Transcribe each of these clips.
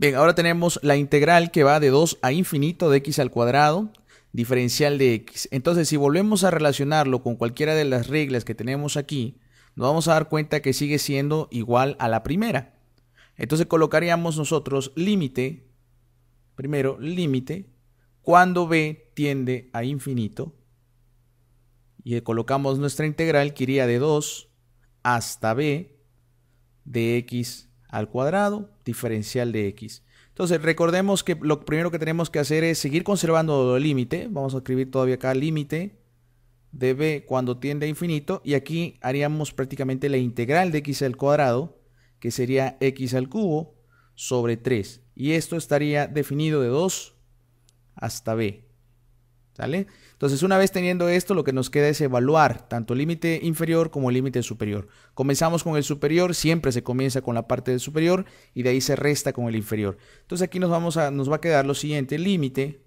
Bien, ahora tenemos la integral que va de 2 a infinito de x al cuadrado, diferencial de x. Entonces, si volvemos a relacionarlo con cualquiera de las reglas que tenemos aquí, nos vamos a dar cuenta que sigue siendo igual a la primera. Entonces colocaríamos nosotros límite, primero límite, cuando b tiende a infinito, y colocamos nuestra integral que iría de 2 hasta b de x al cuadrado diferencial de x. Entonces, recordemos que lo primero que tenemos que hacer es seguir conservando el límite. Vamos a escribir todavía acá límite de b cuando tiende a infinito. Y aquí haríamos prácticamente la integral de x al cuadrado, que sería x al cubo sobre 3. Y esto estaría definido de 2 hasta b. Entonces, una vez teniendo esto, lo que nos queda es evaluar tanto el límite inferior como el límite superior. Comenzamos con el superior, siempre se comienza con la parte del superior y de ahí se resta con el inferior. Entonces, aquí nos, vamos a, nos va a quedar lo siguiente, límite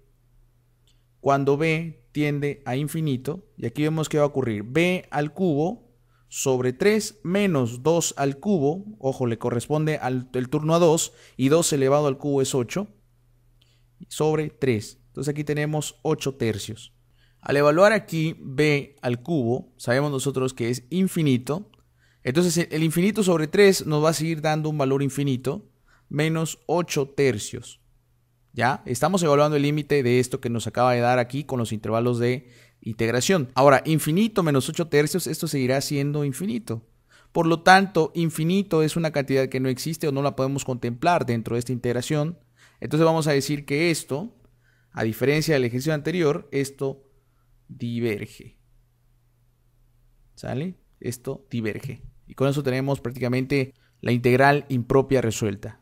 cuando b tiende a infinito, y aquí vemos que va a ocurrir b al cubo sobre 3 menos 2 al cubo, ojo, le corresponde al el turno a 2, y 2 elevado al cubo es 8, sobre 3. Entonces aquí tenemos 8 tercios. Al evaluar aquí b al cubo, sabemos nosotros que es infinito. Entonces el infinito sobre 3 nos va a seguir dando un valor infinito, menos 8 tercios. ¿Ya? Estamos evaluando el límite de esto que nos acaba de dar aquí con los intervalos de integración. Ahora, infinito menos 8 tercios, esto seguirá siendo infinito. Por lo tanto, infinito es una cantidad que no existe o no la podemos contemplar dentro de esta integración. Entonces vamos a decir que esto a diferencia del ejercicio anterior, esto diverge. ¿Sale? Esto diverge. Y con eso tenemos prácticamente la integral impropia resuelta.